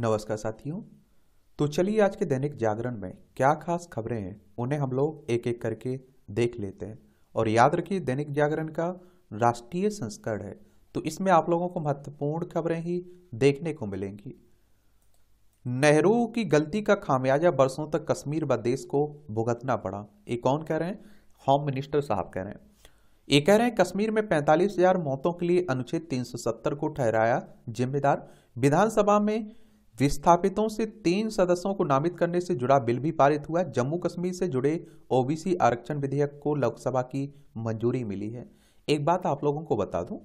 नमस्कार साथियों तो चलिए आज के दैनिक जागरण में क्या खास खबरें हैं उन्हें हम लोग एक एक करके देख लेते हैं और याद रखिए दैनिक जागरण का राष्ट्रीय संस्करण है तो इसमें आप लोगों को महत्वपूर्ण खबरें ही देखने को मिलेंगी नेहरू की गलती का खामियाजा बरसों तक कश्मीर व देश को भुगतना पड़ा ये कौन कह रहे हैं होम मिनिस्टर साहब कह रहे हैं ये कह रहे हैं कश्मीर में पैंतालीस हजार मौतों के लिए अनुच्छेद 370 को ठहराया जिम्मेदार विधानसभा में विस्थापितों से तीन सदस्यों को नामित करने से जुड़ा बिल भी पारित हुआ जम्मू कश्मीर से जुड़े ओबीसी आरक्षण विधेयक को लोकसभा की मंजूरी मिली है एक बात आप लोगों को बता दूं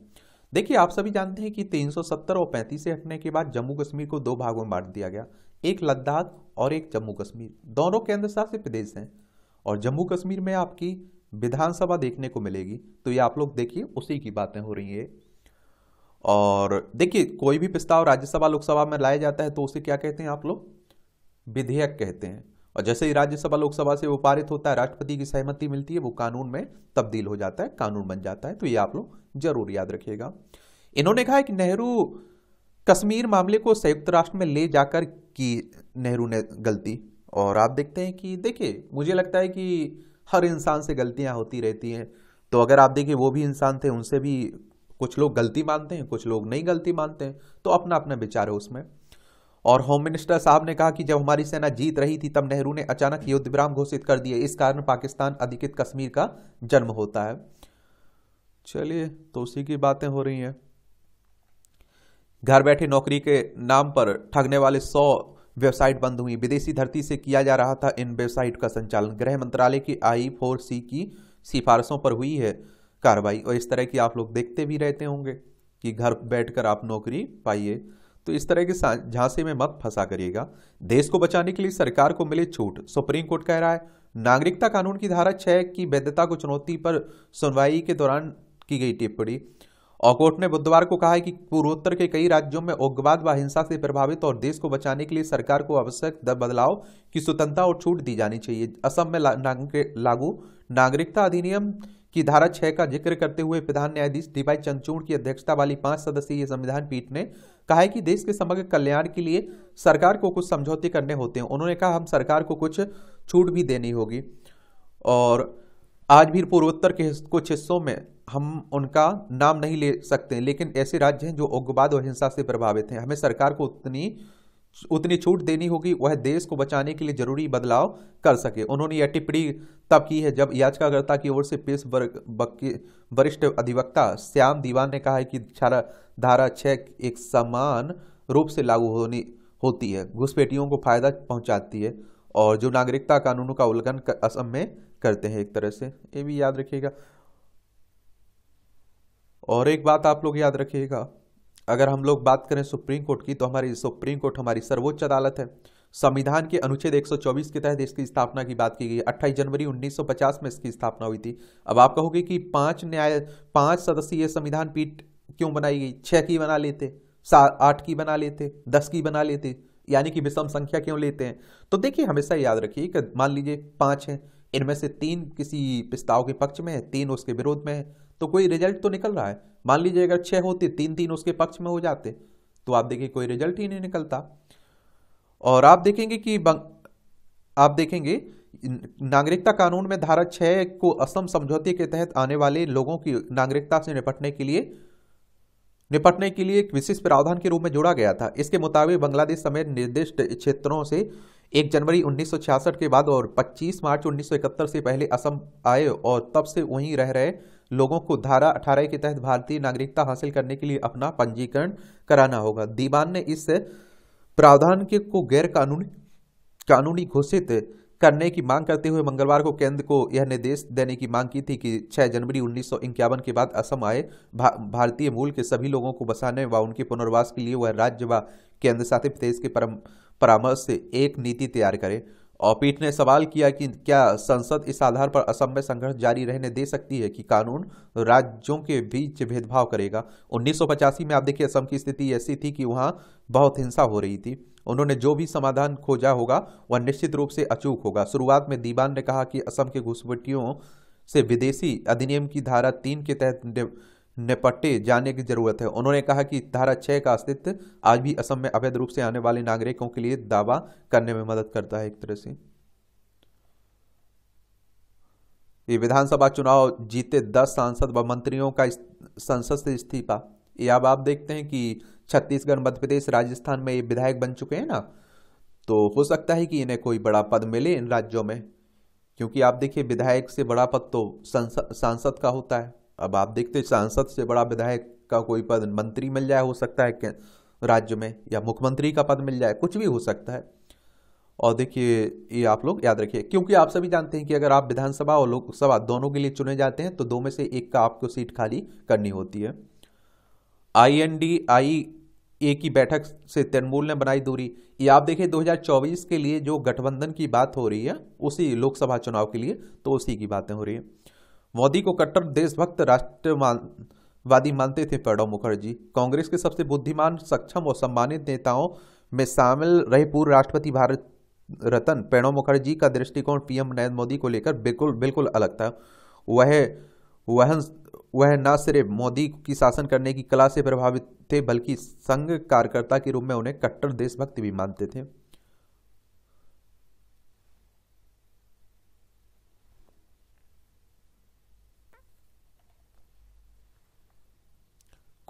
देखिए आप सभी जानते हैं कि 370 और 35 से हटने के बाद जम्मू कश्मीर को दो भागों में बांट दिया गया एक लद्दाख और एक जम्मू कश्मीर दोनों केंद्र शासित प्रदेश हैं और जम्मू कश्मीर में आपकी विधानसभा देखने को मिलेगी तो ये आप लोग देखिए उसी की बातें हो रही है और देखिए कोई भी प्रस्ताव राज्यसभा लोकसभा में लाया जाता है तो उसे क्या कहते हैं आप लोग विधेयक कहते हैं और जैसे ही राज्यसभा लोकसभा से वो पारित होता है राष्ट्रपति की सहमति मिलती है वो कानून में तब्दील हो जाता है कानून बन जाता है तो ये आप लोग जरूर याद रखिएगा इन्होंने कहा कि नेहरू कश्मीर मामले को संयुक्त राष्ट्र में ले जाकर की नेहरू ने गलती और आप देखते हैं कि देखिए मुझे लगता है कि हर इंसान से गलतियां होती रहती हैं तो अगर आप देखिए वो भी इंसान थे उनसे भी कुछ लोग गलती मानते हैं कुछ लोग नहीं गलती मानते हैं तो अपना अपना विचार है उसमें और होम मिनिस्टर साहब ने कहा कि जब हमारी सेना जीत रही थी तब नेहरू ने अचानक युद्ध विराम घोषित कर दिए इस कारण पाकिस्तान अधिकृत कश्मीर का जन्म होता है चलिए तो उसी की बातें हो रही हैं घर बैठे नौकरी के नाम पर ठगने वाले सौ वेबसाइट बंद हुई विदेशी धरती से किया जा रहा था इन वेबसाइट का संचालन गृह मंत्रालय की आई फोर सी की सिफारिशों पर हुई है कार्रवाई और इस तरह की आप लोग देखते भी रहते होंगे कि घर बैठकर आप नौकरी पाइए तो इस तरह के झांसे में मत फंसा करिएगा देश को बचाने के लिए सरकार को मिले छूट सुप्रीम कोर्ट कह रहा है नागरिकता कानून की धारा छह की वैधता को चुनौती पर सुनवाई के दौरान की गई टिप्पणी और कोर्ट ने बुधवार को कहा है कि पूर्वोत्तर के कई राज्यों में उग्रवाद व हिंसा से प्रभावित और देश को बचाने के लिए सरकार को आवश्यक बदलाव की स्वतंत्रता और छूट दी जानी चाहिए असम में लागू नागरिकता अधिनियम की धारा छह का जिक्र करते हुए प्रधान न्यायाधीश डीवाई चंदचूड़ की अध्यक्षता वाली पांच सदस्यीय संविधान पीठ ने कहा है कि देश के समग्र कल्याण के लिए सरकार को कुछ समझौते करने होते हैं उन्होंने कहा हम सरकार को कुछ छूट भी देनी होगी और आज भी पूर्वोत्तर के कुछ हिस्सों में हम उनका नाम नहीं ले सकते लेकिन ऐसे राज्य हैं जो उग्रवाद और हिंसा से प्रभावित हैं हमें सरकार को उतनी उतनी छूट देनी होगी वह देश को बचाने के लिए जरूरी बदलाव कर सके उन्होंने यह टिप्पणी तब की है जब याचिकाकर्ता की ओर से पेश वरिष्ठ अधिवक्ता श्याम दीवान ने कहा है कि धारा छः एक समान रूप से लागू होनी होती है घुसपेटियों को फायदा पहुंचाती है और जो नागरिकता कानूनों का उल्लंघन असम में करते हैं एक तरह से ये भी याद रखिएगा और एक बात आप लोग याद रखिएगा अगर हम लोग बात करें सुप्रीम कोर्ट की तो हमारी सुप्रीम कोर्ट हमारी सर्वोच्च अदालत है संविधान के अनुच्छेद 124 के तहत इसकी स्थापना की बात की गई 28 जनवरी 1950 में इसकी स्थापना हुई थी अब आप कहोगे कि पांच न्याय पांच सदस्यीय संविधान पीठ क्यों बनाई गई छः की बना लेते आठ की बना लेते दस की बना लेते यानी कि विषम संख्या क्यों लेते हैं तो देखिए हमेशा याद रखिए कि मान लीजिए पाँच हैं इनमें से तीन किसी प्रस्ताव के पक्ष में है तीन उसके विरोध में है तो कोई रिजल्ट तो निकल रहा है मान लीजिए अगर छह होते तीन तीन उसके पक्ष में हो जाते तो आप देखिए कोई रिजल्ट ही नहीं निकलता और आप देखेंगे कि आप देखेंगे नागरिकता कानून में धारा छह को असम समझौते के तहत आने वाले लोगों की नागरिकता से निपटने के लिए निपटने के लिए एक विशेष प्रावधान के रूप में जोड़ा गया था इसके मुताबिक बांग्लादेश समेत निर्दिष्ट क्षेत्रों से 1 जनवरी 1966 के बाद और 25 मार्च 1971 से पहले असम आए और तब से वहीं रह रहे लोगों को धारा अठारह के तहत भारतीय नागरिकता हासिल करने के लिए अपना पंजीकरण कराना होगा दीवान ने इस प्रावधान के को गैर कानूनी कानूनी घोषित करने की मांग करते हुए मंगलवार को केंद्र को यह निर्देश देने की मांग की थी कि 6 जनवरी उन्नीस के बाद असम आए भा, भारतीय मूल के सभी लोगों को बसाने व उनके पुनर्वास के लिए वह राज्य व केंद्र शासित प्रदेश के परम परामर्श से एक नीति तैयार करें और पीठ ने सवाल किया कि क्या संसद इस आधार पर असम में संघर्ष जारी रहने दे सकती है कि कानून राज्यों के बीच भेदभाव करेगा उन्नीस में आप देखिए असम की स्थिति ऐसी थी कि वहाँ बहुत हिंसा हो रही थी उन्होंने जो भी समाधान खोजा होगा वह निश्चित रूप से अचूक होगा शुरुआत में दीवान ने कहा कि असम के घुसपटियों से विदेशी अधिनियम की धारा तीन के तहत निपटे जाने की जरूरत है उन्होंने कहा कि धारा छह का अस्तित्व आज भी असम में अवैध रूप से आने वाले नागरिकों के लिए दावा करने में मदद करता है एक तरह से ये विधानसभा चुनाव जीते दस सांसद व मंत्रियों का संसद से इस्तीफा ये अब आप देखते हैं कि छत्तीसगढ़ मध्य प्रदेश राजस्थान में ये विधायक बन चुके हैं ना तो हो सकता है कि इन्हें कोई बड़ा पद मिले इन राज्यों में क्योंकि आप देखिए विधायक से बड़ा पद तो सांसद का होता है अब आप देखते सांसद से बड़ा विधायक का कोई पद मंत्री मिल जाए हो सकता है राज्य में या मुख्यमंत्री का पद मिल जाए कुछ भी हो सकता है और देखिए ये आप लोग याद रखिए क्योंकि आप सभी जानते हैं कि अगर आप विधानसभा और लोकसभा दोनों के लिए चुने जाते हैं तो दो में से एक का आपको सीट खाली करनी होती है आई एन डी आई ए की बैठक से तृणमूल ने बनाई दूरी ये आप देखिए 2024 के लिए जो गठबंधन की बात हो रही है उसी लोकसभा चुनाव के लिए तो उसी की बातें हो रही है मोदी को कट्टर देशभक्त राष्ट्रवादी मानते थे प्रणब मुखर्जी कांग्रेस के सबसे बुद्धिमान सक्षम और सम्मानित नेताओं में शामिल रहे पूर्व राष्ट्रपति भारत रतन प्रणब मुखर्जी का दृष्टिकोण पीएम नरेंद्र मोदी को लेकर बिल्कुल बिल्कुल अलग था वह वह वह न सिर्फ मोदी की शासन करने की कला से प्रभावित थे बल्कि संघ कार्यकर्ता के रूप में उन्हें कट्टर देशभक्त भी मानते थे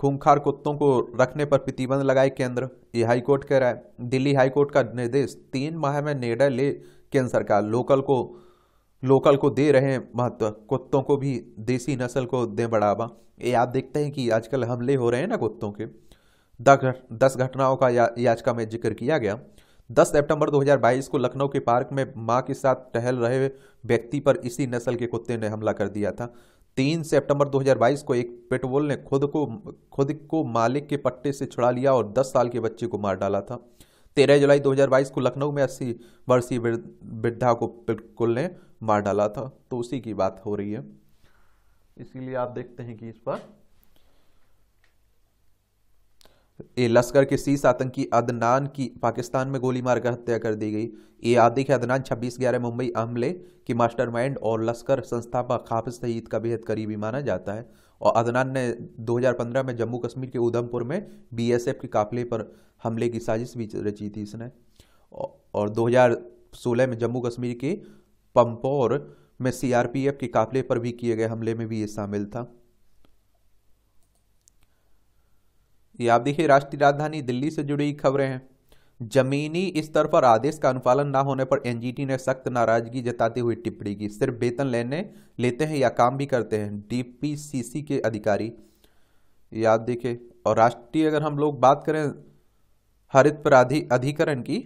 खूंखार कुत्तों को रखने पर प्रतिबंध लगाए केंद्र ये हाईकोर्ट कह रहा है दिल्ली हाईकोर्ट का निर्देश तीन माह में निर्णय ले केंद्र सरकार लोकल को लोकल को दे रहे हैं महत्व कुत्तों को भी देसी नस्ल को दें बढ़ावा ये आप देखते हैं कि आजकल हमले हो रहे हैं ना कुत्तों के दस घटनाओं का या, याचिका में जिक्र किया गया 10 सितंबर 2022 को लखनऊ के पार्क में मां के साथ टहल रहे व्यक्ति पर इसी नस्ल के कुत्ते ने हमला कर दिया था तीन सितंबर 2022 को एक पेटवोल ने खुद को खुद को मालिक के पट्टे से छुड़ा लिया और 10 साल के बच्चे को मार डाला था 13 जुलाई 2022 को लखनऊ में 80 वर्षीय वृद्धा को पेटबोल ने मार डाला था तो उसी की बात हो रही है इसीलिए आप देखते हैं कि इस पर ए लश्कर के शीस आतंकी अदनान की पाकिस्तान में गोली मारकर हत्या कर दी गई ये आदिक अदनान छब्बीस ग्यारह मुंबई हमले की मास्टरमाइंड और लश्कर संस्थापक हाफिज सईद का बेहद करीबी माना जाता है और अदनान ने 2015 में जम्मू कश्मीर के उधमपुर में बीएसएफ के काफिले पर हमले की साजिश भी रची थी इसने और 2016 में जम्मू कश्मीर के पंपोर में सीआरपीएफ के काफिले पर भी किए गए हमले में भी ये शामिल था ये आप देखिए राष्ट्रीय राजधानी दिल्ली से जुड़ी खबरें हैं जमीनी स्तर पर आदेश का अनुपालन न होने पर एनजीटी ने सख्त नाराजगी जताते हुए टिप्पणी की सिर्फ वेतन लेने लेते हैं या काम भी करते हैं डीपीसीसी के अधिकारी याद देखे और राष्ट्रीय अगर हम लोग बात करें हरित प्राधि अधिकरण की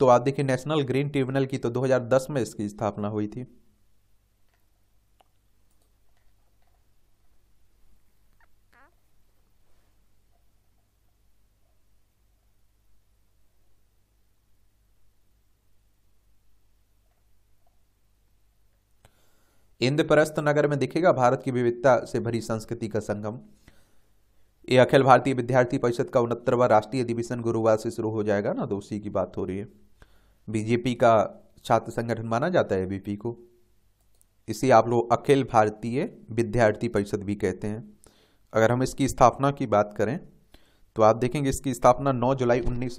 तो आप देखिए नेशनल ग्रीन ट्रिब्यूनल की तो 2010 में इसकी स्थापना हुई थी इंद्रप्रस्थ नगर में दिखेगा भारत की विविधता से भरी संस्कृति का संगम ये अखिल भारतीय विद्यार्थी परिषद का उनहत्तरवा राष्ट्रीय अधिवेशन गुरुवार से शुरू हो जाएगा ना तो उसी की बात हो रही है बीजेपी का छात्र संगठन माना जाता है बीपी को इसे आप लोग अखिल भारतीय विद्यार्थी परिषद भी कहते हैं अगर हम इसकी स्थापना की बात करें तो आप देखेंगे इसकी स्थापना 9 जुलाई उन्नीस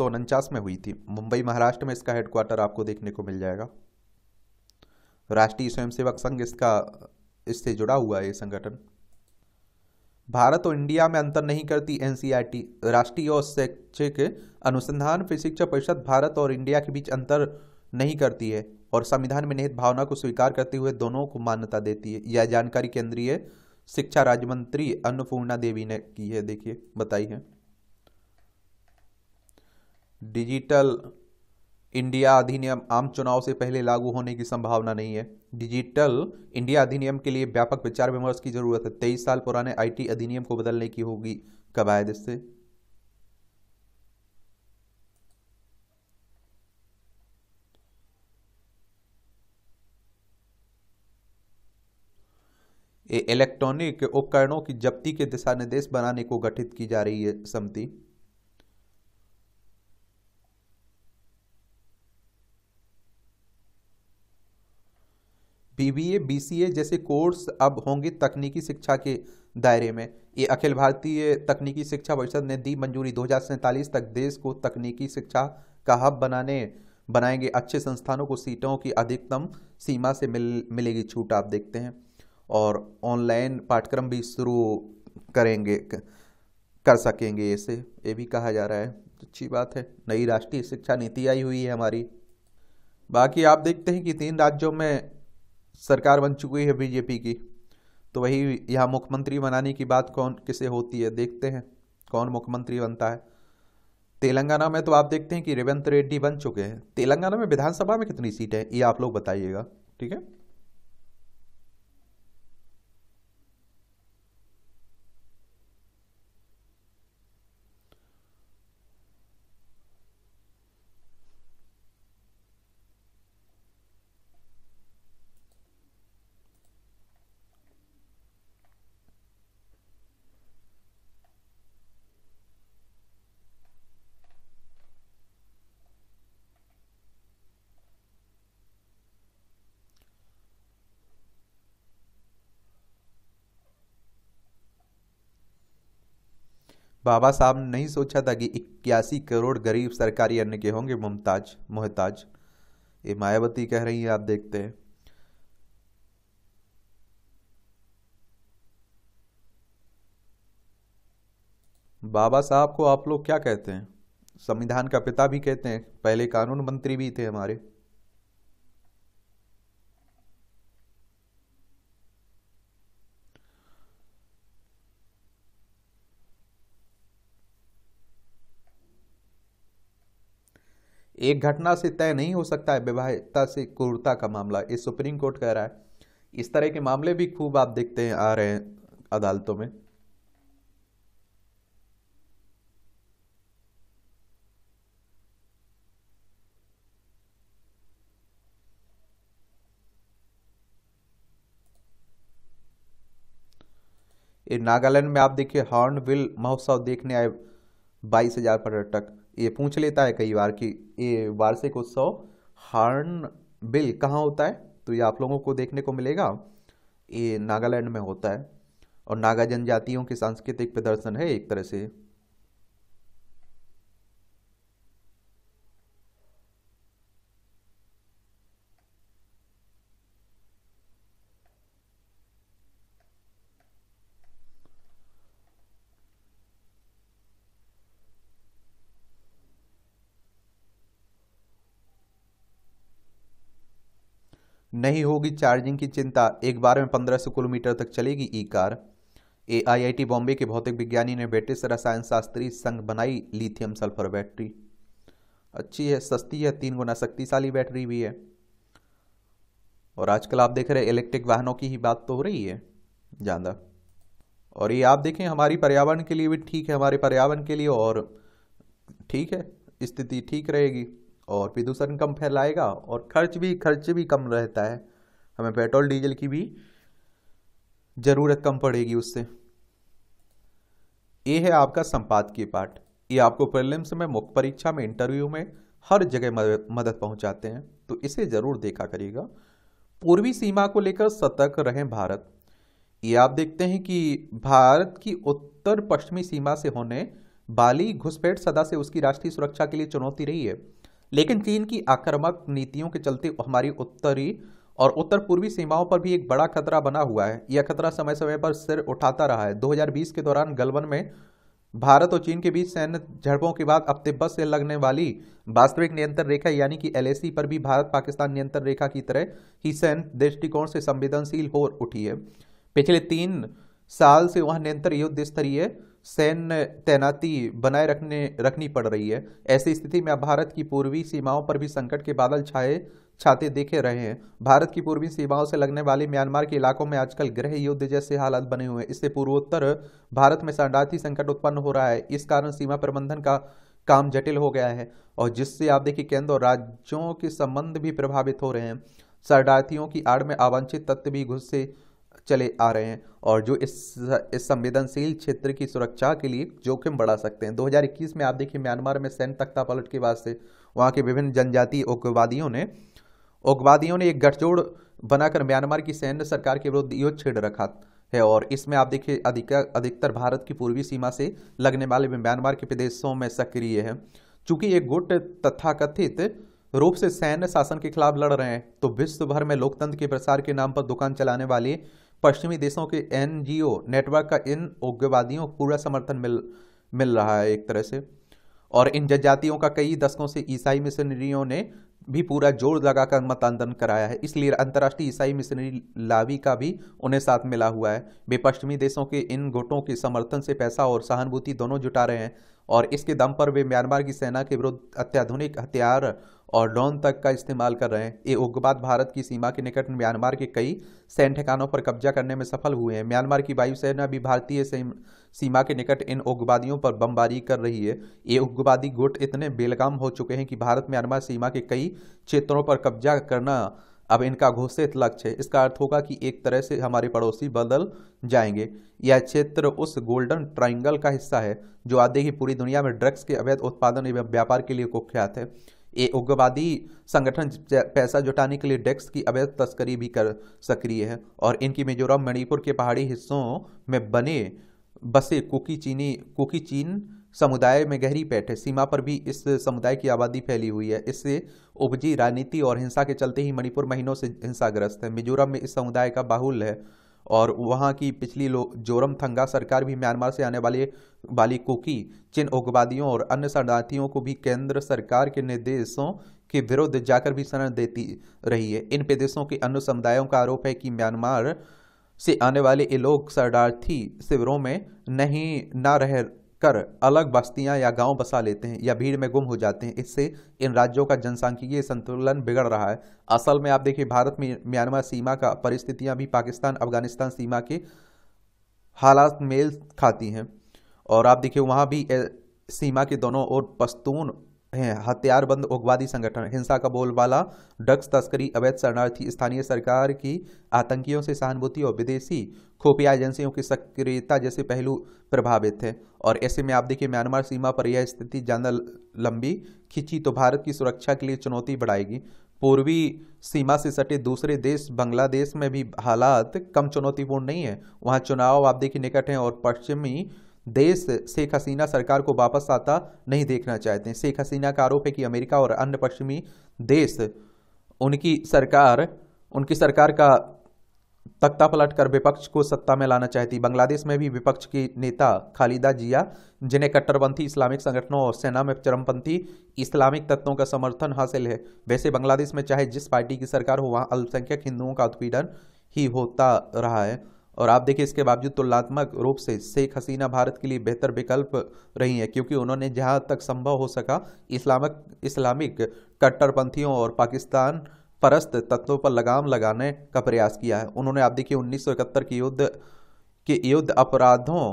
में हुई थी मुंबई महाराष्ट्र में इसका हेडक्वार्टर आपको देखने को मिल जाएगा राष्ट्रीय स्वयंसेवक संघ इसका इससे जुड़ा हुआ है ये संगठन भारत और इंडिया में अंतर नहीं करती एनसीईआरटी e राष्ट्रीय और शैक्षिक अनुसंधान शिक्षा परिषद भारत और इंडिया के बीच अंतर नहीं करती है और संविधान में निहित भावना को स्वीकार करते हुए दोनों को मान्यता देती है यह जानकारी केंद्रीय शिक्षा राज्य मंत्री अन्नपूर्णा देवी ने की है देखिए बताई है डिजिटल इंडिया अधिनियम आम चुनाव से पहले लागू होने की संभावना नहीं है डिजिटल इंडिया अधिनियम के लिए व्यापक विचार विमर्श की जरूरत है तेईस साल पुराने आईटी अधिनियम को बदलने की होगी कवायद इससे इलेक्ट्रॉनिक उपकरणों की जब्ती के दिशा निर्देश बनाने को गठित की जा रही है समिति बीबीए बीसीए जैसे कोर्स अब होंगे तकनीकी शिक्षा के दायरे में ये अखिल भारतीय तकनीकी शिक्षा परिषद ने दी मंजूरी दो तक देश को तकनीकी शिक्षा का हब बनाने बनाएंगे अच्छे संस्थानों को सीटों की अधिकतम सीमा से मिल मिलेगी छूट आप देखते हैं और ऑनलाइन पाठ्यक्रम भी शुरू करेंगे कर सकेंगे इसे ये भी कहा जा रहा है अच्छी बात है नई राष्ट्रीय शिक्षा नीति आई हुई है हमारी बाकी आप देखते हैं कि तीन राज्यों में सरकार बन चुकी है बीजेपी की तो वही यहाँ मुख्यमंत्री बनाने की बात कौन किसे होती है देखते हैं कौन मुख्यमंत्री बनता है तेलंगाना में तो आप देखते हैं कि रेवंत रेड्डी बन चुके हैं तेलंगाना में विधानसभा में कितनी सीटें ये आप लोग बताइएगा ठीक है बाबा साहब ने नहीं सोचा था कि इक्यासी करोड़ गरीब सरकारी अन्न के होंगे मुमताज मोहताज ये मायावती कह रही है आप देखते हैं बाबा साहब को आप लोग क्या कहते हैं संविधान का पिता भी कहते हैं पहले कानून मंत्री भी थे हमारे एक घटना से तय नहीं हो सकता है विवाहिता से क्रूरता का मामला ये सुप्रीम कोर्ट कह रहा है इस तरह के मामले भी खूब आप देखते हैं आ रहे हैं अदालतों में नागालैंड में आप देखिए हॉर्नविल महोत्सव देखने आए बाईस हजार पर्यटक ये पूछ लेता है कई बार कि ये वार्षिक उत्सव हार्न बिल कहाँ होता है तो ये आप लोगों को देखने को मिलेगा ये नागालैंड में होता है और नागा जनजातियों की सांस्कृतिक प्रदर्शन है एक तरह से नहीं होगी चार्जिंग की चिंता एक बार में 1500 किलोमीटर तक चलेगी ई कार ए बॉम्बे के भौतिक विज्ञानी ने ब्रिटिश रसायन शास्त्री संघ बनाई लिथियम सल्फर बैटरी अच्छी है सस्ती है तीन गुना शक्तिशाली बैटरी भी है और आजकल आप देख रहे हैं इलेक्ट्रिक वाहनों की ही बात तो हो रही है ज़्यादा और ये आप देखें हमारी पर्यावरण के लिए भी ठीक है हमारे पर्यावरण के लिए और ठीक है स्थिति ठीक रहेगी और प्रदूषण कम फैलाएगा और खर्च भी खर्च भी कम रहता है हमें पेट्रोल डीजल की भी ज़रूरत कम पड़ेगी उससे ये है आपका संपादकीय पाठ ये आपको प्रिलिम्स में मुख्य परीक्षा में इंटरव्यू में हर जगह मदद पहुंचाते हैं तो इसे ज़रूर देखा करिएगा पूर्वी सीमा को लेकर सतर्क रहे भारत ये आप देखते हैं कि भारत की उत्तर पश्चिमी सीमा से होने बाली घुसपैठ सदा से उसकी राष्ट्रीय सुरक्षा के लिए चुनौती रही है लेकिन चीन की आक्रामक नीतियों के चलते हमारी उत्तरी और उत्तर पूर्वी सीमाओं पर भी एक बड़ा खतरा बना हुआ है यह खतरा समय समय पर सिर उठाता रहा है 2020 के दौरान गलवन में भारत और चीन के बीच सैन्य झड़पों के बाद अब तिब्बत से लगने वाली वास्तविक नियंत्रण रेखा यानी कि एलएसी पर भी भारत पाकिस्तान नियंत्रण रेखा की तरह ही सैन्य दृष्टिकोण से संवेदनशील हो उठी है पिछले तीन साल से वह नियंत्रण युद्ध स्तरीय सैन्य तैनाती बनाए रखने रखनी पड़ रही है ऐसी स्थिति में अब भारत की पूर्वी सीमाओं पर भी संकट के बादल छाए छाते देखे रहे हैं भारत की पूर्वी सीमाओं से लगने वाले म्यांमार के इलाकों में आजकल गृह युद्ध जैसे हालात बने हुए हैं इससे पूर्वोत्तर भारत में शरणार्थी संकट उत्पन्न हो रहा है इस कारण सीमा प्रबंधन का काम जटिल हो गया है और जिससे आप देखिए केंद्र और राज्यों के संबंध भी प्रभावित हो रहे हैं शरणार्थियों की आड़ में अवांछित तत्व भी घुस से चले आ रहे हैं और जो इस इस संवेदनशील क्षेत्र की सुरक्षा के लिए जोखिम बढ़ा सकते हैं 2021 में आप देखिए म्यांमार में सैन्य तख्ता पलट के वास्ते वहाँ के विभिन्न जनजाति उग्रवादियों ने उग्रवादियों ने एक गठजोड़ बनाकर म्यांमार की सैन्य सरकार के विरुद्ध युद्ध छेड़ रखा है और इसमें आप देखिए अधिक अधिकतर भारत की पूर्वी सीमा से लगने वाले म्यांमार के प्रदेशों में सक्रिय है चूंकि ये गुट तथाकथित रूप से सैन्य शासन के खिलाफ लड़ रहे हैं तो विश्व भर में लोकतंत्र के प्रसार के नाम पर दुकान चलाने वाले पश्चिमी देशों के एनजीओ नेटवर्क का इन उग्रवादियों को पूरा समर्थन मिल मिल रहा है एक तरह से और इन जनजातियों का कई दशकों से ईसाई मिशनरियों ने भी पूरा जोर लगाकर मतांदन कराया है इसलिए अंतर्राष्ट्रीय ईसाई मिशनरी लावी का भी उन्हें साथ मिला हुआ है वे पश्चिमी देशों के इन गुटों के समर्थन से पैसा और सहानुभूति दोनों जुटा रहे हैं और इसके दम पर वे म्यांमार की सेना के विरुद्ध अत्याधुनिक हथियार और ड्रोन तक का इस्तेमाल कर रहे हैं ये उग्रवाद भारत की सीमा के निकट म्यांमार के कई सैन्य ठिकानों पर कब्जा करने में सफल हुए हैं म्यांमार की वायुसेना भी भारतीय सीमा के निकट इन उग्रवादियों पर बमबारी कर रही है ये उग्रवादी गुट इतने बेलगाम हो चुके हैं कि भारत म्यांमार सीमा के कई क्षेत्रों पर कब्जा करना अब इनका घोषित लक्ष्य है इसका अर्थ होगा कि एक तरह से हमारे पड़ोसी बदल जाएंगे यह क्षेत्र उस गोल्डन ट्राइंगल का हिस्सा है जो आधे ही पूरी दुनिया में ड्रग्स के अवैध उत्पादन एवं व्यापार के लिए कुख्यात है ये उग्रवादी संगठन पैसा जुटाने के लिए डेक्स की अवैध तस्करी भी कर सक्रिय है और इनकी मिजोरम मणिपुर के पहाड़ी हिस्सों में बने बसे कुकी चीनी कुकी चीन समुदाय में गहरी पैठ है सीमा पर भी इस समुदाय की आबादी फैली हुई है इससे उपजी राजनीति और हिंसा के चलते ही मणिपुर महीनों से हिंसाग्रस्त है मिजोरम में इस समुदाय का बाहुल्य है और वहाँ की पिछली जोरम थंगा सरकार भी म्यांमार से आने वाले वाली कुकी चिन उग्रवादियों और अन्य शरणार्थियों को भी केंद्र सरकार के निर्देशों के विरुद्ध जाकर भी शरण देती रही है इन प्रदेशों के अन्य समुदायों का आरोप है कि म्यांमार से आने वाले ये लोग शरणार्थी शिविरों में नहीं ना रह कर अलग बस्तियां या गांव बसा लेते हैं या भीड़ में गुम हो जाते हैं इससे इन राज्यों का जनसांख्यिकीय संतुलन बिगड़ रहा है असल में आप देखिए भारत में म्यांमार सीमा का परिस्थितियां भी पाकिस्तान अफगानिस्तान सीमा के हालात मेल खाती हैं और आप देखिए वहां भी सीमा के दोनों ओर पस्तून हैं हथियारबंद उग्रवादी संगठन हिंसा का बोलबाला ड्रग्स तस्करी अवैध शरणार्थी स्थानीय सरकार की आतंकियों से सहानुभूति और विदेशी खुफिया एजेंसियों की सक्रियता जैसे पहलू प्रभावित थे और ऐसे में आप देखिए म्यांमार सीमा पर यह स्थिति ज़्यादा लंबी खिंची तो भारत की सुरक्षा के लिए चुनौती बढ़ाएगी पूर्वी सीमा से सटे दूसरे देश बांग्लादेश में भी हालात कम चुनौतीपूर्ण नहीं है वहाँ चुनाव आप देखिए निकट हैं और पश्चिमी देश शेख हसीना सरकार को वापस आता नहीं देखना चाहते शेख हसीना का आरोप है कि अमेरिका और अन्य पश्चिमी देश उनकी सरकार उनकी सरकार का तख्ता पलट कर विपक्ष को सत्ता में लाना चाहती बांग्लादेश में भी विपक्ष की नेता खालिदा जिया जिन्हें कट्टरपंथी इस्लामिक संगठनों और सेना में चरमपंथी इस्लामिक तत्वों का समर्थन हासिल है वैसे बांग्लादेश में चाहे जिस पार्टी की सरकार हो वहाँ अल्पसंख्यक हिंदुओं का उत्पीड़न ही होता रहा है और आप देखिए इसके बावजूद तुलनात्मक रूप से शेख हसीना भारत के लिए बेहतर विकल्प रही है क्योंकि उन्होंने जहां तक संभव हो सका इस्लामिक इस्लामिक कट्टरपंथियों और पाकिस्तान परस्त तत्वों पर लगाम लगाने का प्रयास किया है उन्होंने आप देखिए उन्नीस के युद्ध के युद्ध अपराधों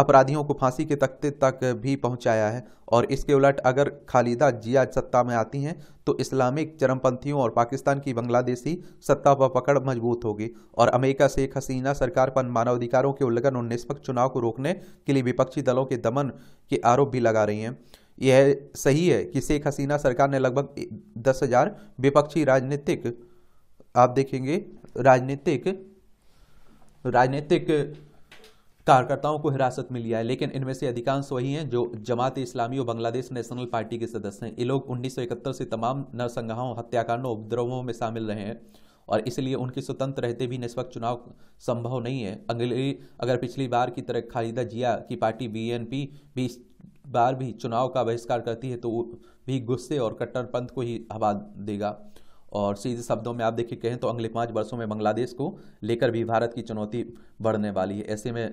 अपराधियों को फांसी के तख्ते तक भी पहुंचाया है और इसके उलट अगर खालिदा जिया सत्ता में आती हैं तो इस्लामिक चरमपंथियों और पाकिस्तान की बांग्लादेशी सत्ता पर पकड़ मजबूत होगी और अमेरिका से एक हसीना सरकार पर मानवाधिकारों के उल्लंघन और निष्पक्ष चुनाव को रोकने के लिए विपक्षी दलों के दमन के आरोप भी लगा रही हैं यह सही है कि शेख हसीना सरकार ने लगभग दस हजार विपक्षी राजनीतिक आप देखेंगे राजनीतिक राजनीतिक कार्यकर्ताओं को हिरासत में लिया है लेकिन इनमें से अधिकांश वही हैं जो जमात इस्लामी और बांग्लादेश नेशनल पार्टी के सदस्य हैं ये लोग 1971 से तमाम नरसंघाओं हत्याकांडों उपद्रवों में शामिल रहे हैं और इसलिए उनके स्वतंत्र रहते भी निष्पक्ष चुनाव संभव नहीं है अगली अगर पिछली बार की तरह खालिदा जिया की पार्टी बी भी बार भी चुनाव का बहिष्कार करती है तो वो भी गुस्से और कट्टरपंथ को ही हवा देगा और सीधे शब्दों में आप देखिए कहें तो अगले पाँच वर्षों में बांग्लादेश को लेकर भी भारत की चुनौती बढ़ने वाली है ऐसे में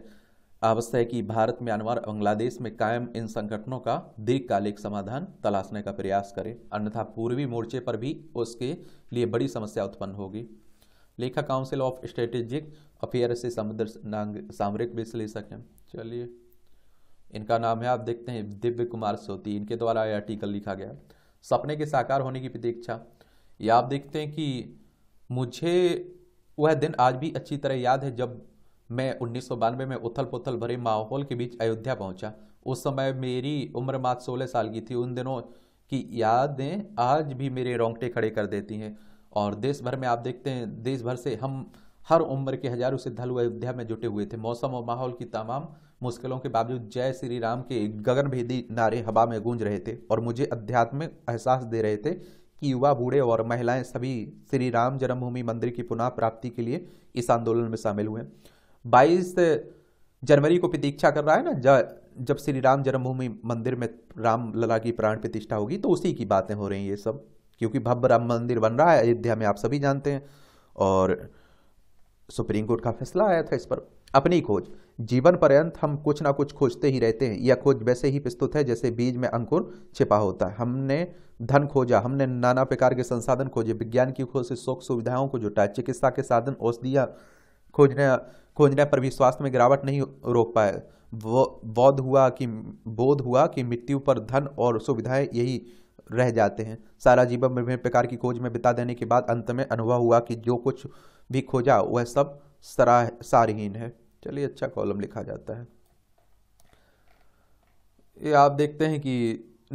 आवश्यक है कि भारत म्यांमार बांग्लादेश में कायम इन संगठनों का दीर्घकालिक समाधान तलाशने का प्रयास करें अन्यथा पूर्वी मोर्चे पर भी उसके लिए बड़ी समस्या उत्पन्न होगी लेखा काउंसिल ऑफ स्ट्रेटेजिक अफेयर से समुद्र सामरिक विश्लेषक हैं चलिए इनका नाम है आप देखते हैं दिव्य कुमार सोती इनके द्वारा यह आर्टिकल लिखा गया सपने के साकार होने की प्रतीक्षा या आप देखते हैं कि मुझे वह दिन आज भी अच्छी तरह याद है जब मैं उन्नीस में उथल पुथल भरे माहौल के बीच अयोध्या पहुंचा उस समय मेरी उम्र मात्र सोलह साल की थी उन दिनों की यादें आज भी मेरे रोंगटे खड़े कर देती हैं और देश भर में आप देखते हैं देश भर से हम हर उम्र के हजारों सिद्धालु अयोध्या में जुटे हुए थे मौसम और माहौल की तमाम मुश्किलों के बावजूद जय श्री राम के गगनभेदी नारे हवा में गूंज रहे थे और मुझे अध्यात्मिक एहसास दे रहे थे कि युवा बूढ़े और महिलाएं सभी श्री राम जन्मभूमि मंदिर की पुनः प्राप्ति के लिए इस आंदोलन में शामिल हुए बाईस जनवरी को प्रतीक्षा कर रहा है ना जब श्री राम जन्मभूमि मंदिर में राम लला की प्राण प्रतिष्ठा होगी तो उसी की बातें हो रही हैं ये सब क्योंकि भव्य राम मंदिर बन रहा है अयोध्या में आप सभी जानते हैं और सुप्रीम कोर्ट का फैसला आया था इस पर अपनी खोज जीवन पर्यंत हम कुछ ना कुछ खोजते ही रहते हैं यह खोज वैसे ही प्रस्तुत है जैसे बीज में अंकुर छिपा होता है हमने धन खोजा हमने नाना प्रकार के संसाधन खोजे विज्ञान की खोज से सुख सुविधाओं को जुटा चिकित्सा के साधन औषधियाँ खोजने खोजने पर भी स्वास्थ्य में गिरावट नहीं रोक पाए बोध हुआ कि बोध हुआ कि मृत्यु पर धन और सुविधाएं यही रह जाते हैं सारा जीवन विभिन्न प्रकार की खोज में बिता देने के बाद अंत में अनुभव हुआ कि जो कुछ भी खोजा वह सब सराह सारहीन है चलिए अच्छा कॉलम लिखा जाता है ये आप देखते हैं कि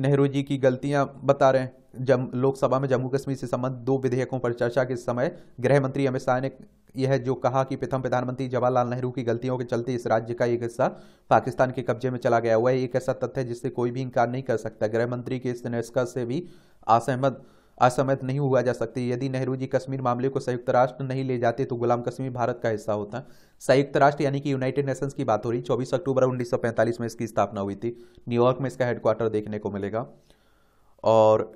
नेहरू जी की गलतियां बता रहे हैं जम लोकसभा में जम्मू कश्मीर से संबंध दो विधेयकों पर चर्चा के समय गृह मंत्री अमित शाह ने यह जो कहा कि प्रथम प्रधानमंत्री जवाहरलाल नेहरू की गलतियों के चलते इस राज्य का एक हिस्सा पाकिस्तान के कब्जे में चला गया हुआ है एक ऐसा तथ्य जिससे कोई भी इंकार नहीं कर सकता गृह मंत्री के इस निष्कर्ष से भी असहमत असमर्थ नहीं हुआ जा सकती यदि नेहरू जी कश्मीर मामले को संयुक्त राष्ट्र नहीं ले जाते तो गुलाम कश्मीर भारत का हिस्सा होता संयुक्त राष्ट्र यानी कि यूनाइटेड नेशंस की बात हो रही 24 अक्टूबर 1945 में इसकी स्थापना हुई थी न्यूयॉर्क में इसका हेडक्वार्टर देखने को मिलेगा और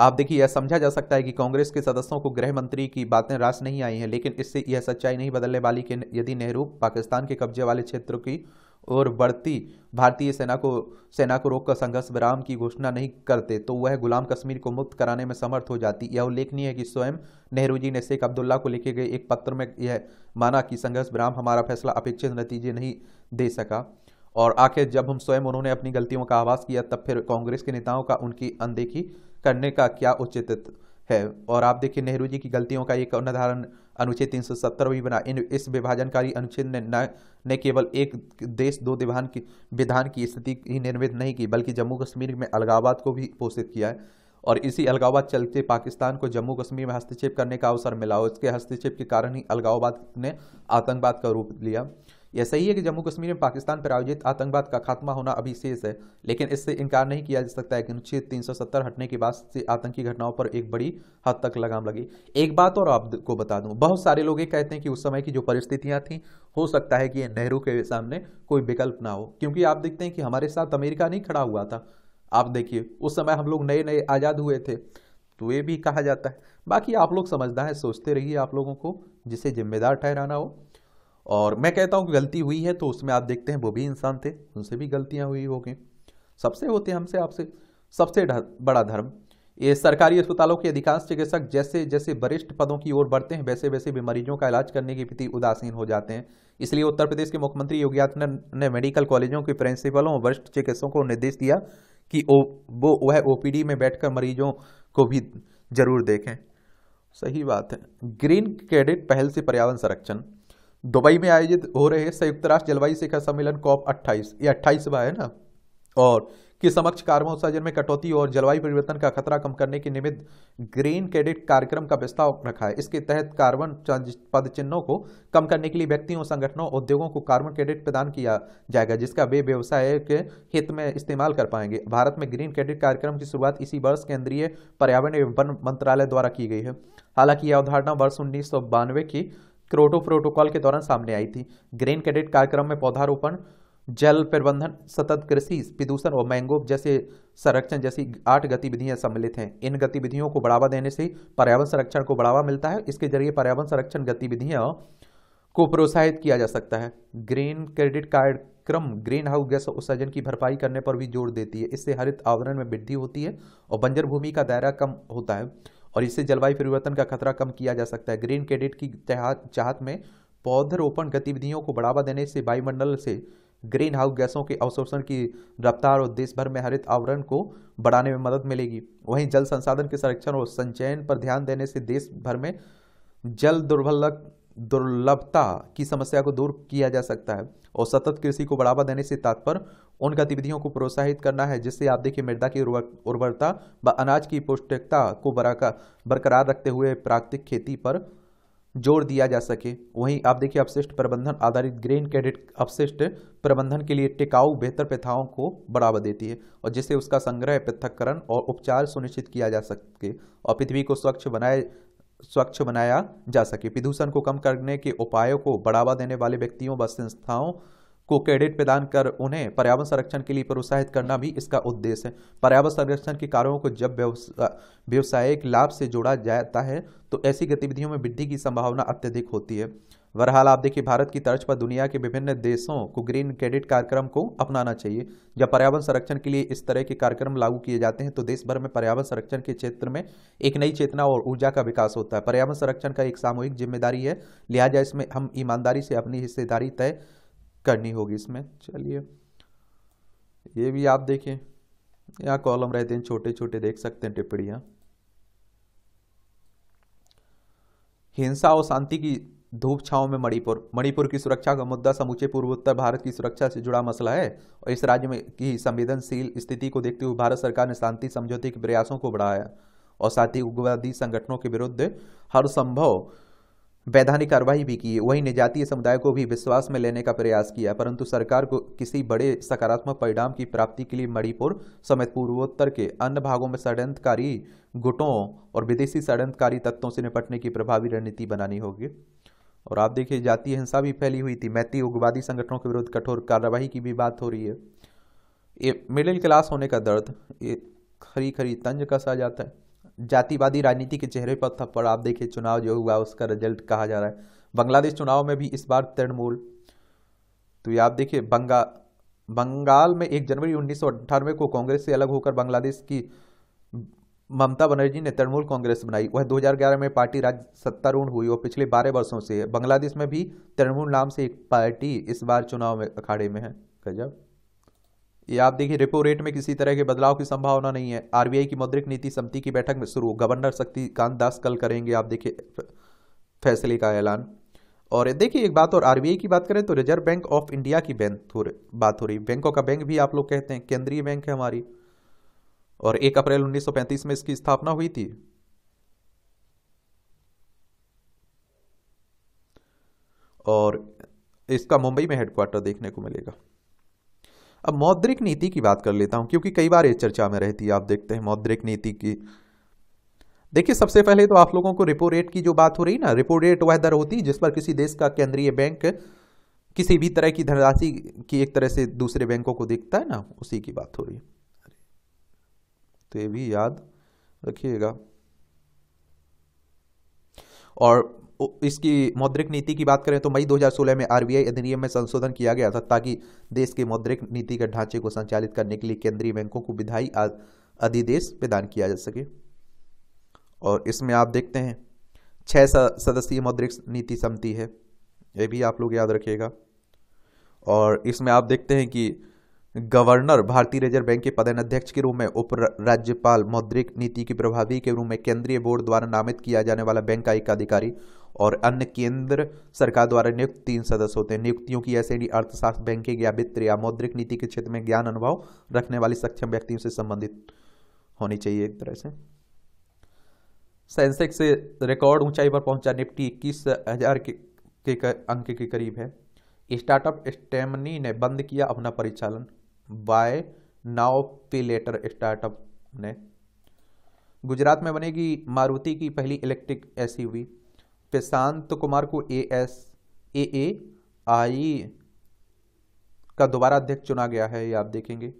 आप देखिए यह समझा जा सकता है कि कांग्रेस के सदस्यों को गृह मंत्री की बातें रास नहीं आई हैं लेकिन इससे यह सच्चाई नहीं बदलने वाली कि यदि नेहरू पाकिस्तान के कब्जे वाले क्षेत्रों की और बढ़ती भारतीय सेना को सेना को रोककर संघर्ष विराम की घोषणा नहीं करते तो वह गुलाम कश्मीर को मुक्त कराने में समर्थ हो जाती यह उल्लेखनीय है कि स्वयं नेहरू जी ने शेख अब्दुल्ला को लिखे गए एक पत्र में यह माना कि संघर्ष विराम हमारा फैसला अपेक्षित नतीजे नहीं दे सका और आखिर जब हम स्वयं उन्होंने अपनी गलतियों का आवाज़ किया तब फिर कांग्रेस के नेताओं का उनकी अनदेखी करने का क्या उचित है और आप देखिए नेहरू जी की गलतियों का एक उदाहरण अनुच्छेद तीन भी बना इन इस विभाजनकारी अनुच्छेद ने न ने केवल एक देश दो विधान की विधान की स्थिति ही निर्मित नहीं की बल्कि जम्मू कश्मीर में अलगाववाद को भी पोषित किया है और इसी अलगाववाद चलते पाकिस्तान को जम्मू कश्मीर में हस्तक्षेप करने का अवसर मिला और इसके हस्तक्षेप के कारण ही अलगाववाद ने आतंकवाद का रूप लिया यह सही है कि जम्मू कश्मीर में पाकिस्तान पर आयोजित आतंकवाद का खात्मा होना अभी शेष है लेकिन इससे इनकार नहीं किया जा सकता है कि अनुच्छेद 370 हटने के बाद से आतंकी घटनाओं पर एक बड़ी हद तक लगाम लगी एक बात और आपको बता दूं बहुत सारे लोग ये कहते हैं कि उस समय की जो परिस्थितियाँ थी हो सकता है कि नेहरू के सामने कोई विकल्प ना हो क्योंकि आप देखते हैं कि हमारे साथ अमेरिका नहीं खड़ा हुआ था आप देखिए उस समय हम लोग नए नए आज़ाद हुए थे तो ये भी कहा जाता है बाकी आप लोग समझदार है सोचते रहिए आप लोगों को जिसे जिम्मेदार ठहराना हो और मैं कहता हूँ कि गलती हुई है तो उसमें आप देखते हैं वो भी इंसान थे उनसे भी गलतियाँ हुई होगी सबसे होते हैं हमसे आपसे सबसे बड़ा धर्म ये सरकारी अस्पतालों के अधिकांश चिकित्सक जैसे जैसे वरिष्ठ पदों की ओर बढ़ते हैं वैसे वैसे भी मरीजों का इलाज करने के प्रति उदासीन हो जाते हैं इसलिए उत्तर प्रदेश के मुख्यमंत्री योगी आदित्यनाथ ने मेडिकल कॉलेजों के प्रिंसिपलों और वरिष्ठ चिकित्सकों को निर्देश दिया कि ओ, वो वह ओपीडी में बैठकर मरीजों को भी जरूर देखें सही बात है ग्रीन क्रेडिट पहल से पर्यावरण संरक्षण दुबई में आयोजित हो रहे संयुक्त राष्ट्र जलवायु शिखर सम्मेलन कॉप अट्ठाईस ये अट्ठाईसवा है ना और के समक्ष कार्बन उत्सर्जन में कटौती और जलवायु परिवर्तन का खतरा कम करने के निमित्त ग्रीन क्रेडिट कार्यक्रम का प्रस्ताव रखा है इसके तहत कार्बन पद चिन्हों को कम करने के लिए व्यक्तियों संगठनों उद्योगों को कार्बन क्रेडिट प्रदान किया जाएगा जिसका वे व्यवसाय के हित में इस्तेमाल कर पाएंगे भारत में ग्रीन क्रेडिट कार्यक्रम की शुरुआत इसी वर्ष केंद्रीय पर्यावरण एवं वन मंत्रालय द्वारा की गई है हालांकि यह अवधारणा वर्ष उन्नीस की क्रोटो प्रोटोकॉल के दौरान सामने आई थी ग्रीन क्रेडिट कार्यक्रम में पौधारोपण जल प्रबंधन सतत कृषि प्रदूषण और मैंगोव जैसे संरक्षण जैसी आठ गतिविधियां सम्मिलित हैं इन गतिविधियों को बढ़ावा देने से पर्यावरण संरक्षण को बढ़ावा मिलता है इसके जरिए पर्यावरण संरक्षण गतिविधियां को प्रोत्साहित किया जा सकता है ग्रीन क्रेडिट कार्यक्रम ग्रीन हाउस गैस उत्सर्जन की भरपाई करने पर भी जोर देती है इससे हरित आवरण में वृद्धि होती है और बंजर भूमि का दायरा कम होता है और इससे जलवायु परिवर्तन का खतरा कम किया जा सकता है ग्रीन क्रेडिट की चाहत में पौधरोपण गतिविधियों को बढ़ावा देने से वायुमंडल से ग्रीन हाउस गैसों के अवशोषण की रफ्तार और देश भर में हरित आवरण को बढ़ाने में मदद मिलेगी वहीं जल संसाधन के संरक्षण और संचयन पर ध्यान देने से देश भर में जल दुर्बल दुर्लभता की समस्या को दूर किया जा सकता है और सतत कृषि को बढ़ावा देने से तात्पर्य उन गतिविधियों को प्रोत्साहित करना है जिससे आप देखिए मृदा की उर्वरता व अनाज की पौष्टिकता को बरकरार रखते हुए प्राकृतिक खेती पर जोर दिया जा सके वहीं आप देखिए अपशिष्ट प्रबंधन आधारित ग्रेन क्रेडिट अपशिष्ट प्रबंधन के लिए टिकाऊ बेहतर प्रथाओं को बढ़ावा देती है और जिससे उसका संग्रह पृथककरण और उपचार सुनिश्चित किया जा सके और पृथ्वी को स्वच्छ बनाए स्वच्छ बनाया जा सके प्रदूषण को कम करने के उपायों को बढ़ावा देने वाले व्यक्तियों व संस्थाओं को क्रेडिट प्रदान कर उन्हें पर्यावरण संरक्षण के लिए प्रोत्साहित करना भी इसका उद्देश्य है पर्यावरण संरक्षण के कार्यों को जब व्यवसायिक लाभ से जोड़ा जाता है तो ऐसी गतिविधियों में वृद्धि की संभावना अत्यधिक होती है बहरहाल आप देखिए भारत की तर्ज पर दुनिया के विभिन्न देशों को ग्रीन क्रेडिट कार्यक्रम को अपनाना चाहिए जब पर्यावरण संरक्षण के लिए इस तरह के कार्यक्रम लागू किए जाते हैं तो देश भर में पर्यावरण संरक्षण के क्षेत्र में एक नई चेतना और ऊर्जा का विकास होता है पर्यावरण संरक्षण का एक सामूहिक जिम्मेदारी है लिहाजा इसमें हम ईमानदारी से अपनी हिस्सेदारी तय करनी होगी इसमें चलिए ये भी आप देखें यहाँ कॉलम रहते हैं छोटे छोटे देख सकते हैं टिप्पणियाँ हिंसा और शांति की धूप छाओं में मणिपुर मणिपुर की सुरक्षा का मुद्दा समूचे पूर्वोत्तर भारत की सुरक्षा से जुड़ा मसला है और इस राज्य में की संवेदनशील स्थिति को देखते हुए भारत सरकार ने शांति समझौते के प्रयासों को बढ़ाया और साथ ही उग्रवादी संगठनों के विरुद्ध हर संभव वैधानिक कार्रवाई भी की वहीं निजातीय समुदाय को भी विश्वास में लेने का प्रयास किया परंतु सरकार को किसी बड़े सकारात्मक परिणाम की प्राप्ति के लिए मणिपुर समेत पूर्वोत्तर के अन्य भागों में षडयंत्रकारी गुटों और विदेशी षडयंत्रकारी तत्वों से निपटने की प्रभावी रणनीति बनानी होगी और आप देखिए जातीय हिंसा भी फैली हुई थी मैती उग्रवादी संगठनों के विरुद्ध कठोर कार्रवाई की भी बात हो रही है ये मिडिल क्लास होने का दर्द ये खरी खरी तंज कसा जाता है जातिवादी राजनीति के चेहरे पर थप्पड़ आप देखिए चुनाव जो हुआ उसका रिजल्ट कहा जा रहा है बांग्लादेश चुनाव में भी इस बार तृणमूल तो ये आप देखिए बंगा बंगाल में एक जनवरी उन्नीस को कांग्रेस से अलग होकर बांग्लादेश की ममता बनर्जी ने तृणमूल कांग्रेस बनाई वह 2011 में पार्टी राज्य सत्तारूढ़ हुई और पिछले 12 वर्षों से बांग्लादेश में भी तृणमूल नाम से एक पार्टी इस बार चुनाव में अखाड़े में है गजब ये आप देखिए रेपो रेट में किसी तरह के बदलाव की संभावना नहीं है आरबीआई की मौद्रिक नीति समिति की बैठक में शुरू गवर्नर शक्तिकांत दास कल करेंगे आप देखिए फैसले का ऐलान और देखिए एक बात और आरबीआई की बात करें तो रिजर्व बैंक ऑफ इंडिया की बैंक बात हो रही बैंकों का बैंक भी आप लोग कहते हैं केंद्रीय बैंक है हमारी और 1 अप्रैल 1935 में इसकी स्थापना हुई थी और इसका मुंबई में हेडक्वार्टर देखने को मिलेगा अब मौद्रिक नीति की बात कर लेता हूं क्योंकि कई बार ये चर्चा में रहती है आप देखते हैं मौद्रिक नीति की देखिए सबसे पहले तो आप लोगों को रिपो रेट की जो बात हो रही ना रिपो रेट वह दर होती है जिस पर किसी देश का केंद्रीय बैंक किसी भी तरह की धनराशि की एक तरह से दूसरे बैंकों को देखता है ना उसी की बात हो रही है तो ये भी याद रखिएगा और इसकी मौद्रिक नीति की बात करें तो मई 2016 में आरबीआई अधिनियम में संशोधन किया गया था ताकि देश के मौद्रिक नीति के ढांचे को संचालित करने के लिए केंद्रीय बैंकों को विधायी अधिदेश प्रदान किया जा सके और इसमें आप देखते हैं छः सदस्यीय मौद्रिक नीति समिति है ये भी आप लोग याद रखिएगा और इसमें आप देखते हैं कि गवर्नर भारतीय रिजर्व बैंक के अध्यक्ष के रूप में उप राज्यपाल मौद्रिक नीति की प्रभावी के रूप में केंद्रीय बोर्ड द्वारा नामित किया जाने वाला बैंक का एक अधिकारी और अन्य केंद्र सरकार द्वारा नियुक्त तीन सदस्य होते हैं नियुक्तियों की ऐसे अर्थशास्त्र बैंकिंग या वित्त या मौद्रिक नीति के क्षेत्र में ज्ञान अनुभव रखने वाली सक्षम व्यक्तियों से संबंधित होनी चाहिए एक तरह से सेंसेक्स से रिकॉर्ड ऊंचाई पर पहुंचा निफ्टी इक्कीस हजार के अंक के करीब है स्टार्टअप स्टेमनी ने बंद किया अपना परिचालन बाय नाव पे लेटर स्टार्टअप ने गुजरात में बनेगी मारुति की पहली इलेक्ट्रिक एसयूवी प्रशांत कुमार को ए एस ए ए आई का दोबारा अध्यक्ष चुना गया है ये आप देखेंगे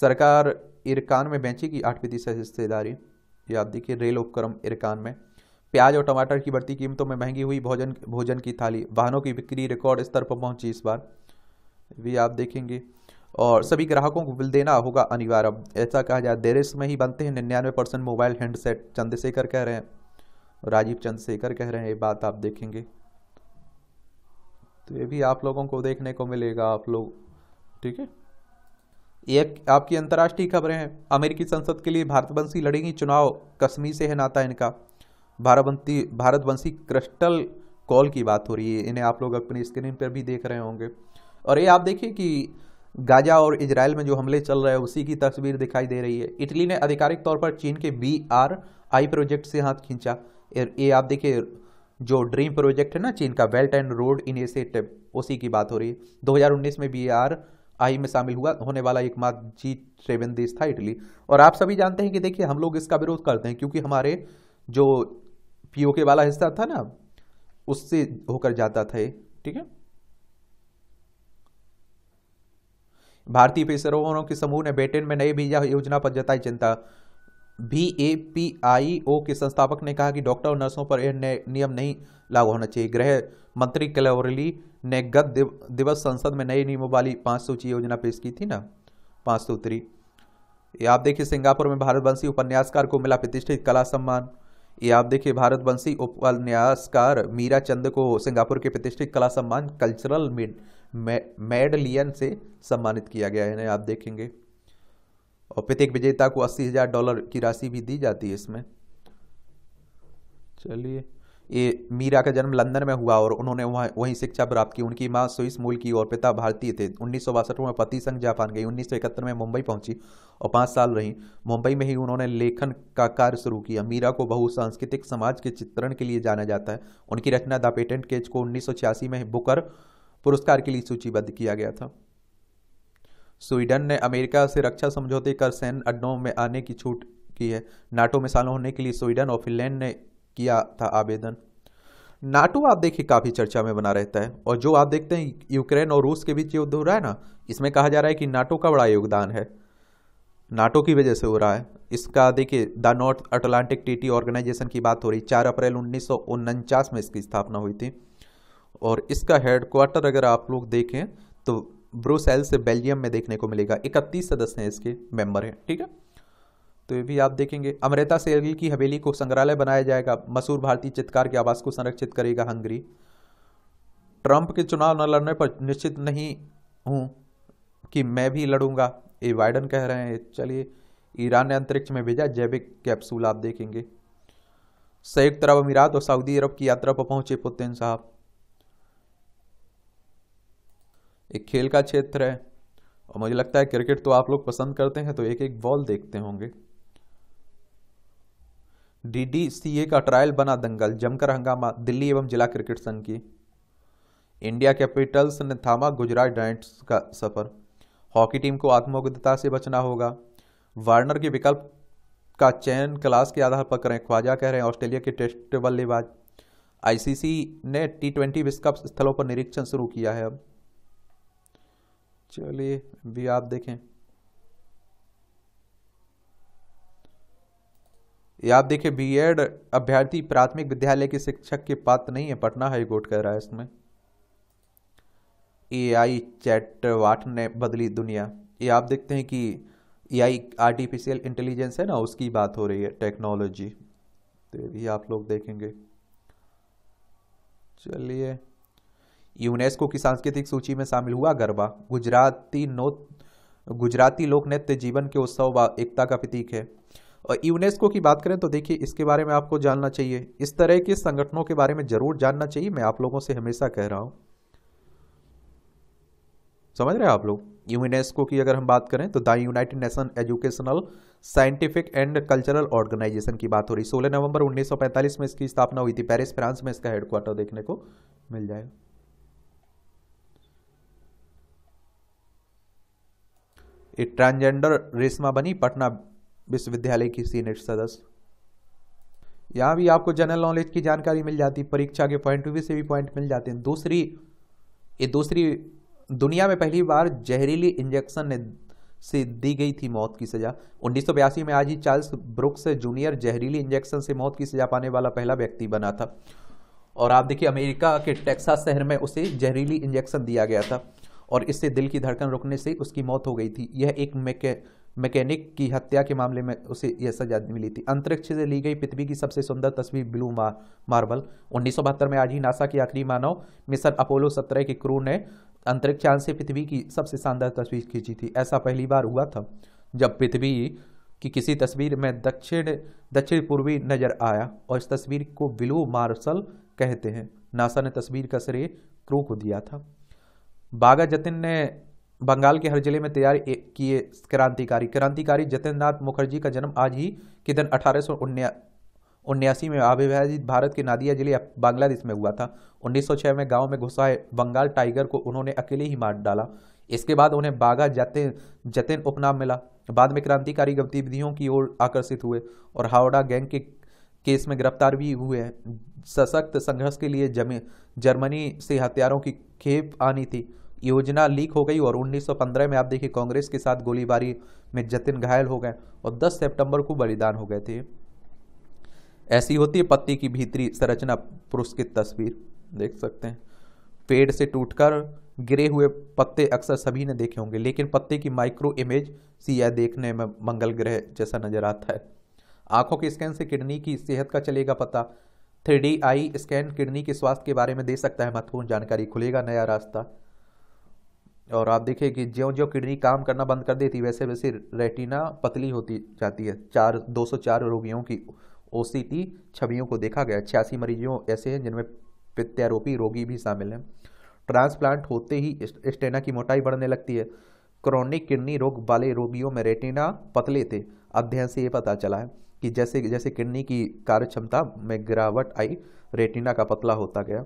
सरकार इरकान में बेचेगी आठ फीसद हिस्सेदारी ये आप देखिए रेल उपक्रम इरकान में प्याज और टमाटर की बढ़ती कीमतों में महंगी हुई भोजन भोजन की थाली वाहनों की बिक्री रिकॉर्ड स्तर पर पहुंची इस बार भी आप देखेंगे और सभी ग्राहकों को बिल देना होगा अनिवार्य ऐसा कहा जाए देरेस में ही बनते हैं निन्यानवे परसेंट मोबाइल हैंडसेट चंद्रशेखर कह रहे हैं राजीव चंद्रशेखर कह रहे हैं ये बात आप देखेंगे तो ये भी आप लोगों को देखने को मिलेगा आप लोग ठीक है ये आपकी अंतर्राष्ट्रीय खबरें हैं अमेरिकी संसद के लिए भारतवंशी लड़ेंगी चुनाव कश्मीर से है नाता इनका भारतवंशी भारतवंशी क्रिस्टल कॉल की बात हो रही है इन्हें आप लोग अपनी स्क्रीन पर भी देख रहे होंगे और ये आप देखिए कि गाजा और इसराइल में जो हमले चल रहे हैं उसी की तस्वीर दिखाई दे रही है इटली ने आधिकारिक तौर पर चीन के बी आर आई प्रोजेक्ट से हाथ खींचा ये आप देखिए जो ड्रीम प्रोजेक्ट है ना चीन का वेल्ट एंड रोड इनिशिएटिव उसी की बात हो रही है 2019 में बी आर आई में शामिल हुआ होने वाला एकमात्र जी सेवन देश था इटली और आप सभी जानते हैं कि देखिए हम लोग इसका विरोध करते हैं क्योंकि हमारे जो पीओके वाला हिस्सा था ना उससे होकर जाता था ये ठीक है भारतीय पेशेवरों के समूह ने ब्रिटेन में नई वीजा योजना पर जताई चिंता बी ए पी आई ओ के संस्थापक ने कहा कि डॉक्टर और नर्सों पर यह नियम नहीं लागू होना चाहिए गृह मंत्री कलवरली ने गत दिवस संसद में नए नियमों वाली पाँच सूची योजना पेश की थी ना पाँच सूत्री ये आप देखिए सिंगापुर में भारतवंशी उपन्यासकार को मिला प्रतिष्ठित कला सम्मान ये आप देखिए भारतवंशी उपन्यासकार मीरा चंद को सिंगापुर के प्रतिष्ठित कला सम्मान कल्चरल मेडलियन से सम्मानित किया गया है आप देखेंगे और प्रत्येक विजेता को अस्सी हज़ार डॉलर की राशि भी दी जाती है इसमें चलिए ये मीरा का जन्म लंदन में हुआ और उन्होंने वहाँ वहीं शिक्षा प्राप्त की उनकी माँ स्विस मूल की और पिता भारतीय थे उन्नीस में पति संघ जापान गई उन्नीस में मुंबई पहुंची और पाँच साल रही मुंबई में ही उन्होंने लेखन का कार्य शुरू किया मीरा को बहुसांस्कृतिक समाज के चित्रण के लिए जाना जाता है उनकी रचना द पेटेंट केज को उन्नीस में बुकर पुरस्कार के लिए सूचीबद्ध किया गया था स्वीडन ने अमेरिका से रक्षा समझौते कर सैन्य अड्डों में आने की छूट की है नाटो में शामिल होने के लिए स्वीडन और फिनलैंड ने किया था आवेदन नाटो आप देखिए काफ़ी चर्चा में बना रहता है और जो आप देखते हैं यूक्रेन और रूस के बीच युद्ध हो रहा है ना इसमें कहा जा रहा है कि नाटो का बड़ा योगदान है नाटो की वजह से हो रहा है इसका देखिए द नॉर्थ अटलांटिक टीटी ऑर्गेनाइजेशन की बात हो रही चार अप्रैल उन्नीस में इसकी स्थापना हुई थी और इसका हेडक्वार्टर अगर आप लोग देखें तो ब्रोसेल से बेल्जियम में देखने को मिलेगा इकतीस सदस्य हैं इसके मेंबर हैं ठीक है तो ये भी आप देखेंगे अमृता सेरगिल की हवेली को संग्रहालय बनाया जाएगा मसूर भारतीय चित्रकार के आवास को संरक्षित करेगा हंगरी ट्रंप के चुनाव न लड़ने पर निश्चित नहीं हूँ कि मैं भी लड़ूंगा ये बाइडन कह रहे हैं चलिए ईरान ने अंतरिक्ष में भेजा जैविक कैप्सूल आप देखेंगे संयुक्त अरब अमीरात और सऊदी अरब की यात्रा पर पहुंचे पुतिन साहब एक खेल का क्षेत्र है और मुझे लगता है क्रिकेट तो आप लोग पसंद करते हैं तो एक एक बॉल देखते होंगे डीडीसीए का ट्रायल बना दंगल जमकर हंगामा दिल्ली एवं जिला क्रिकेट संघ की इंडिया कैपिटल्स ने थामा गुजरात डायंट्स का सफर हॉकी टीम को आत्मोग्धता से बचना होगा वार्नर के विकल्प का चयन क्लास के आधार पर करें ख्वाजा कह रहे हैं ऑस्ट्रेलिया के टेस्ट बल्लेबाज आईसीसी ने टी ट्वेंटी विश्व कप स्थलों पर निरीक्षण शुरू किया है अब चलिए भी आप देखें ये आप बी एड अभ्यर्थी प्राथमिक विद्यालय के शिक्षक के पात्र नहीं है पटना हाईकोर्ट कह रहा है इसमें ए आई चैट वाट ने बदली दुनिया ये आप देखते हैं कि ए आई आर्टिफिशियल इंटेलिजेंस है ना उसकी बात हो रही है टेक्नोलॉजी तो ये आप लोग देखेंगे चलिए यूनेस्को की सांस्कृतिक सूची में शामिल हुआ गरबा गुजराती नोत गुजराती लोक नृत्य जीवन के उत्सव व एकता का प्रतीक है और यूनेस्को की बात करें तो देखिए इसके बारे में आपको जानना चाहिए इस तरह के संगठनों के बारे में ज़रूर जानना चाहिए मैं आप लोगों से हमेशा कह रहा हूँ समझ रहे हैं आप लोग यूनेस्को की अगर हम बात करें तो the United Nation Educational Scientific and Cultural Organization की बात हो रही सोलह नवंबर 1945 में इसकी स्थापना हुई थी पेरिस फ्रांस में इसका हेडक्वार्टर देखने को मिल जाएगा ट्रांसजेंडर रेशमा बनी पटना विश्वविद्यालय की सीनियर सदस्य यहाँ भी आपको जनरल नॉलेज की जानकारी मिल जाती परीक्षा के पॉइंट व्यू से भी पॉइंट मिल जाते हैं दूसरी ये दूसरी दुनिया में पहली बार जहरीली इंजेक्शन ने से दी गई थी मौत की सजा उन्नीस में आज ही चार्ल्स ब्रुक्स जूनियर जहरीली इंजेक्शन से मौत की सजा पाने वाला पहला व्यक्ति बना था और आप देखिए अमेरिका के टेक्सास शहर में उसे जहरीली इंजेक्शन दिया गया था और इससे दिल की धड़कन रुकने से उसकी मौत हो गई थी यह एक मैके मैकेनिक की हत्या के मामले में उसे यह सजा मिली थी अंतरिक्ष से ली गई पृथ्वी की सबसे सुंदर तस्वीर ब्लू मा, मार्बल उन्नीस में आज ही नासा की आखिरी मानव मिशन अपोलो 17 के क्रू ने अंतरिक्ष से पृथ्वी की सबसे शानदार तस्वीर खींची थी ऐसा पहली बार हुआ था जब पृथ्वी की किसी तस्वीर में दक्षिण दक्षिण पूर्वी नजर आया और इस तस्वीर को ब्लू मार्शल कहते हैं नासा ने तस्वीर का श्रेय क्रू को दिया था बागा जतिन ने बंगाल के हर जिले में तैयार किए क्रांतिकारी क्रांतिकारी जतिन नाथ मुखर्जी का जन्म आज ही के दिन अठारह सौ उन्यासी में अविभाजित भारत के नादिया जिले बांग्लादेश में हुआ था 1906 में गांव में घुसाए बंगाल टाइगर को उन्होंने अकेले ही मार डाला इसके बाद उन्हें बागा जतिन जतिन उपनाम मिला बाद में क्रांतिकारी गतिविधियों की ओर आकर्षित हुए और हावड़ा गैंग के केस में गिरफ्तार भी हुए हैं सशक्त संघर्ष के लिए जमे जर्मनी से हथियारों की खेप आनी थी योजना लीक हो गई और 1915 में आप देखिए कांग्रेस के साथ गोलीबारी में जतिन घायल हो गए और 10 सितंबर को बलिदान हो गए थे ऐसी होती है पत्ती की भीतरी संरचना पुरुष की तस्वीर देख सकते हैं पेड़ से टूटकर गिरे हुए पत्ते अक्सर सभी ने देखे होंगे लेकिन पत्ते की माइक्रो इमेज सी देखने में मंगल ग्रह जैसा नजर आता है आंखों के स्कैन से किडनी की सेहत का चलेगा पता थ्री आई स्कैन किडनी के स्वास्थ्य के बारे में दे सकता है महत्वपूर्ण जानकारी खुलेगा नया रास्ता और आप देखिए कि ज्यो ज्यो किडनी काम करना बंद कर देती वैसे वैसे रेटिना पतली होती जाती है चार दो सौ चार रोगियों की ओ छवियों को देखा गया छियासी मरीजों ऐसे हैं जिनमें प्रत्यारोपी रोगी भी शामिल हैं ट्रांसप्लांट होते ही स्टेना की मोटाई बढ़ने लगती है क्रोनिक किडनी रोग वाले रोगियों में रेटिना पतले थे अध्ययन से ये पता चला है कि जैसे जैसे किडनी की कार्य क्षमता में गिरावट आई रेटिना का पतला होता गया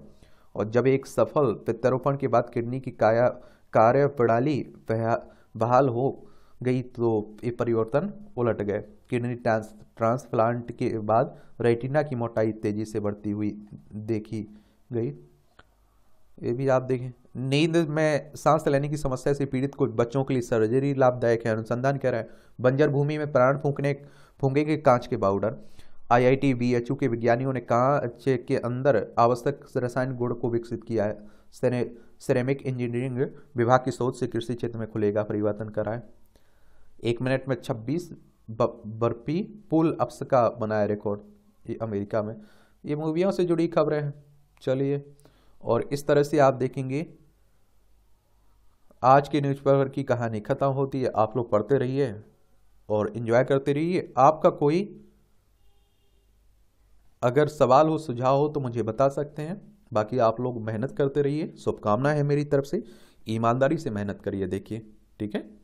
और जब एक सफल प्रत्यारोपण के बाद किडनी की काया कार्य प्रणाली बहाल हो गई तो ये परिवर्तन उलट गए किडनी ट्रांस ट्रांसप्लांट के बाद रेटिना की मोटाई तेजी से बढ़ती हुई देखी गई ये भी आप देखें नींद में सांस लेने की समस्या से पीड़ित को बच्चों के लिए सर्जरी लाभदायक है अनुसंधान कह रहा है बंजर भूमि में प्राण फूकने फूंगे के कांच के पाउडर आईआईटी बीएचयू के विज्ञानियों ने कांच के अंदर आवश्यक रसायन गुण को विकसित किया है सेने सेरेमिक इंजीनियरिंग विभाग की सोच से कृषि क्षेत्र में खुलेगा परिवर्तन है एक मिनट में छब्बीस बर्फी पुल अफ्स का बनाया रिकॉर्ड अमेरिका में ये मूवियों से जुड़ी खबरें हैं चलिए और इस तरह से आप देखेंगे आज की न्यूज़पेपर की कहानी ख़त्म होती है आप लोग पढ़ते रहिए और इन्जॉय करते रहिए आपका कोई अगर सवाल हो सुझाव हो तो मुझे बता सकते हैं बाकी आप लोग मेहनत करते रहिए शुभकामना है मेरी तरफ से ईमानदारी से मेहनत करिए देखिए ठीक है